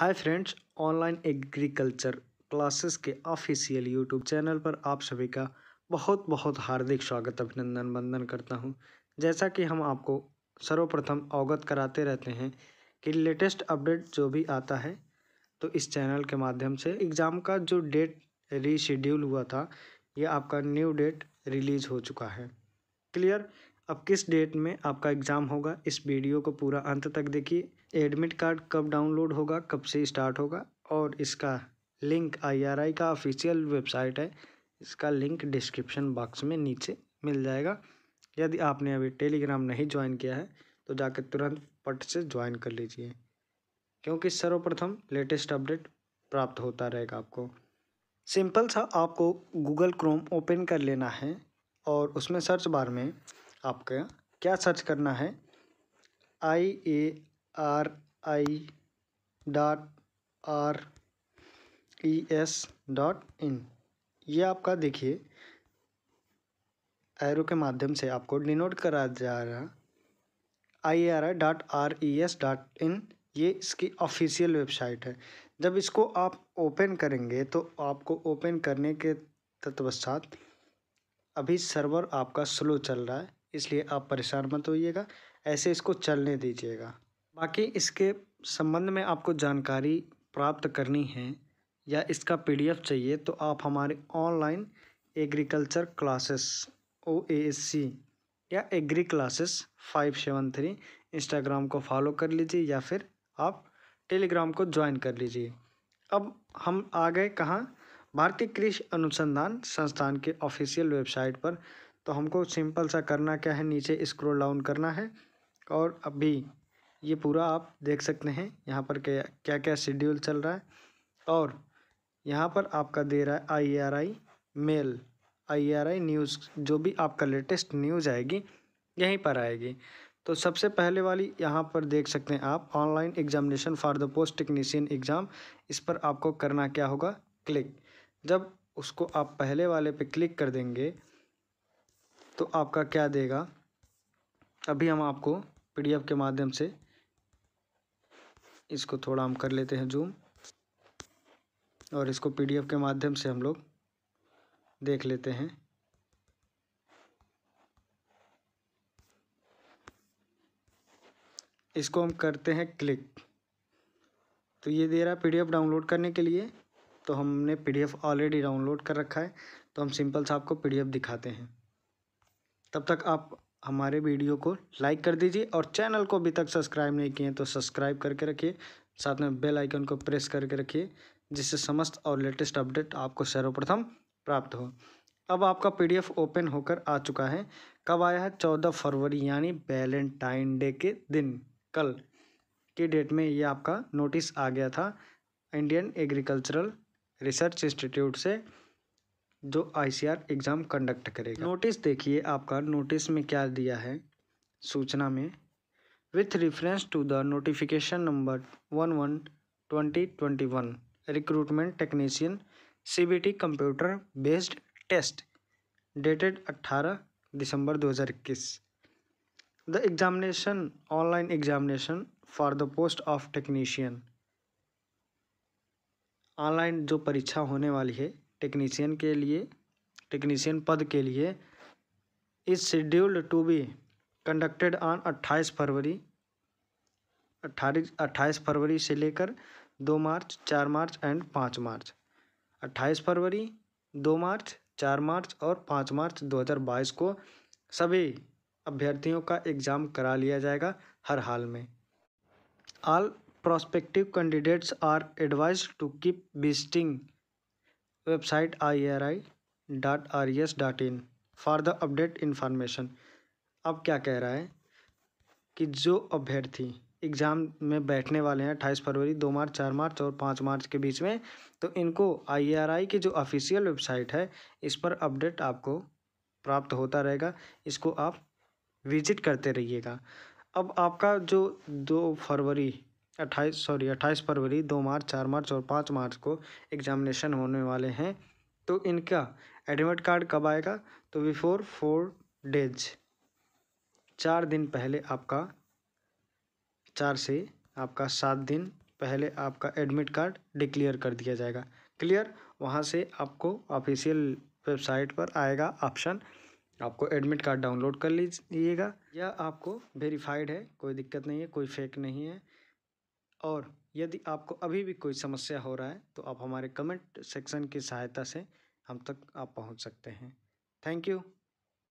हाय friends online agriculture classes के official YouTube channel पर आप सभी का बहुत बहुत हार्दिक स्वागत अभिनंदन वंदन करता हूं जैसा कि हम आपको सर्वप्रथम अवगत कराते रहते हैं कि लेटेस्ट अपडेट जो भी आता है तो इस चैनल के माध्यम से एग्ज़ाम का जो डेट रीशेड्यूल हुआ था यह आपका न्यू डेट रिलीज़ हो चुका है क्लियर अब किस डेट में आपका एग्ज़ाम होगा इस वीडियो को पूरा अंत तक देखिए एडमिट कार्ड कब डाउनलोड होगा कब से स्टार्ट होगा और इसका लिंक आईआरआई का ऑफिशियल वेबसाइट है इसका लिंक डिस्क्रिप्शन बॉक्स में नीचे मिल जाएगा यदि आपने अभी टेलीग्राम नहीं ज्वाइन किया है तो जाकर तुरंत पट से ज्वाइन कर लीजिए क्योंकि सर्वप्रथम लेटेस्ट अपडेट प्राप्त होता रहेगा आपको सिंपल सा आपको गूगल क्रोम ओपन कर लेना है और उसमें सर्च बार में आपका क्या सर्च करना है I A R I dot R E S dot in ये आपका देखिए एरो के माध्यम से आपको डिनोट करा जा रहा I R I dot R E S dot in ये इसकी ऑफिशियल वेबसाइट है जब इसको आप ओपन करेंगे तो आपको ओपन करने के तत्पश्चात अभी सर्वर आपका स्लो चल रहा है इसलिए आप परेशान मत होइएगा ऐसे इसको चलने दीजिएगा बाकी इसके संबंध में आपको जानकारी प्राप्त करनी है या इसका पीडीएफ चाहिए तो आप हमारे ऑनलाइन एग्रीकल्चर क्लासेस ओ या agri classes five seven three Instagram को फॉलो कर लीजिए या फिर आप टेलीग्राम को ज्वाइन कर लीजिए अब हम आ गए कहाँ भारतीय कृषि अनुसंधान संस्थान के ऑफिशियल वेबसाइट पर तो हमको सिंपल सा करना क्या है नीचे स्क्रॉल डाउन करना है और अभी ये पूरा आप देख सकते हैं यहाँ पर क्या क्या क्या शेड्यूल चल रहा है और यहाँ पर आपका दे रहा है आईआरआई मेल आईआरआई न्यूज़ जो भी आपका लेटेस्ट न्यूज़ आएगी यहीं पर आएगी तो सबसे पहले वाली यहाँ पर देख सकते हैं आप online examination for the post technician exam इस पर आपको करना क्या होगा क्लिक जब उसको आप पहले वाले पे क्लिक कर देंगे तो आपका क्या देगा अभी हम आपको पीडीएफ के माध्यम से इसको थोड़ा हम कर लेते हैं जूम और इसको पीडीएफ के माध्यम से हम लोग देख लेते हैं इसको हम करते हैं क्लिक तो ये दे रहा है पीडीएफ डाउनलोड करने के लिए तो हमने पीडीएफ ऑलरेडी डाउनलोड कर रखा है तो हम सिंपल सा आपको पीडीएफ दिखाते हैं तब तक आप हमारे वीडियो को लाइक कर दीजिए और चैनल को अभी तक सब्सक्राइब नहीं किए तो सब्सक्राइब करके रखिए साथ में बेल आइकन को प्रेस करके रखिए जिससे समस्त और लेटेस्ट अपडेट आपको सर्वप्रथम प्राप्त हो अब आपका पीडीएफ ओपन होकर आ चुका है कब आया है चौदह फरवरी यानी वैलेंटाइन डे के दिन कल की डेट में ये आपका नोटिस आ गया था इंडियन एग्रीकल्चरल रिसर्च इंस्टीट्यूट से जो आईसीआर एग्ज़ाम कंडक्ट करेगा नोटिस देखिए आपका नोटिस में क्या दिया है सूचना में with reference to the notification number one one twenty twenty one recruitment technician T computer based test dated अट्ठारह दिसंबर दो हज़ार इक्कीस the examination online examination for the post of technician online जो परीक्षा होने वाली है टेक्नीशियन के लिए टेक्नीशियन पद के लिए इस scheduled to be conducted on अट्ठाईस फरवरी अट्ठाईस अट्ठाईस फरवरी से लेकर दो मार्च चार मार्च एंड पाँच मार्च अट्ठाईस फरवरी दो मार्च चार मार्च और पाँच मार्च दो हज़ार बाईस को सभी अभ्यर्थियों का एग्ज़ाम करा लिया जाएगा हर हाल में all prospective candidates are advise to keep visiting website I I R R dot S dot in for the update information अब क्या कह रहा है कि जो अभ्यर्थी एग्ज़ाम में बैठने वाले हैं अट्ठाईस फरवरी दो मार्च चार मार्च और पाँच मार्च के बीच में तो इनको आई आर आई की जो ऑफिशियल वेबसाइट है इस पर अपडेट आपको प्राप्त होता रहेगा इसको आप विजिट करते रहिएगा अब आपका जो दो फरवरी अट्ठाईस सॉरी अट्ठाईस फरवरी दो मार्च चार मार्च और पाँच मार्च को एग्जामिनेशन होने वाले हैं तो इनका एडमिट कार्ड कब आएगा तो बिफोर फोर डेज चार दिन पहले आपका चार से आपका सात दिन पहले आपका एडमिट कार्ड डिक्लेयर कर दिया जाएगा क्लियर वहाँ से आपको ऑफिशियल वेबसाइट पर आएगा ऑप्शन आपको एडमिट कार्ड डाउनलोड कर लीजिएगा या आपको वेरीफाइड है कोई दिक्कत नहीं है कोई फेक नहीं है और यदि आपको अभी भी कोई समस्या हो रहा है तो आप हमारे कमेंट सेक्शन की सहायता से हम तक आप पहुंच सकते हैं थैंक यू